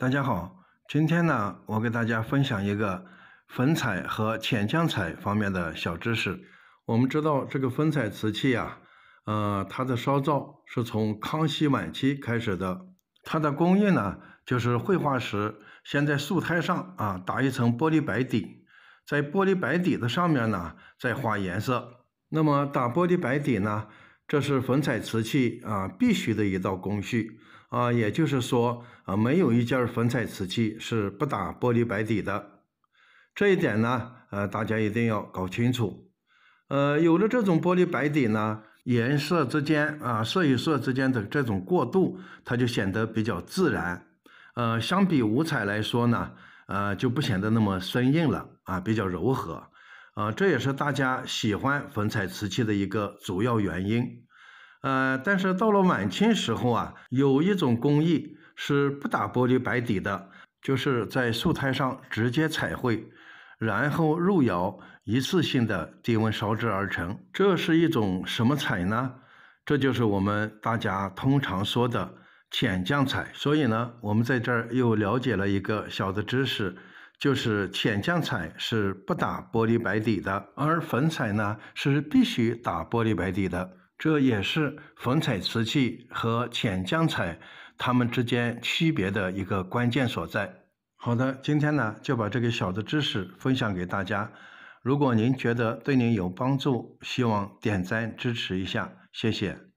大家好，今天呢，我给大家分享一个粉彩和浅绛彩方面的小知识。我们知道这个粉彩瓷器呀，呃，它的烧造是从康熙晚期开始的。它的工艺呢，就是绘画时先在素胎上啊打一层玻璃白底，在玻璃白底的上面呢再画颜色。那么打玻璃白底呢？这是粉彩瓷器啊必须的一道工序啊，也就是说啊，没有一件粉彩瓷器是不打玻璃白底的。这一点呢，呃，大家一定要搞清楚。呃，有了这种玻璃白底呢，颜色之间啊，色与色之间的这种过渡，它就显得比较自然。呃，相比五彩来说呢，呃，就不显得那么生硬了啊，比较柔和。啊，这也是大家喜欢粉彩瓷器的一个主要原因。呃，但是到了晚清时候啊，有一种工艺是不打玻璃白底的，就是在素胎上直接彩绘，然后入窑一次性的低温烧制而成。这是一种什么彩呢？这就是我们大家通常说的浅绛彩。所以呢，我们在这儿又了解了一个小的知识。就是浅绛彩是不打玻璃白底的，而粉彩呢是必须打玻璃白底的，这也是粉彩瓷器和浅绛彩它们之间区别的一个关键所在。好的，今天呢就把这个小的知识分享给大家。如果您觉得对您有帮助，希望点赞支持一下，谢谢。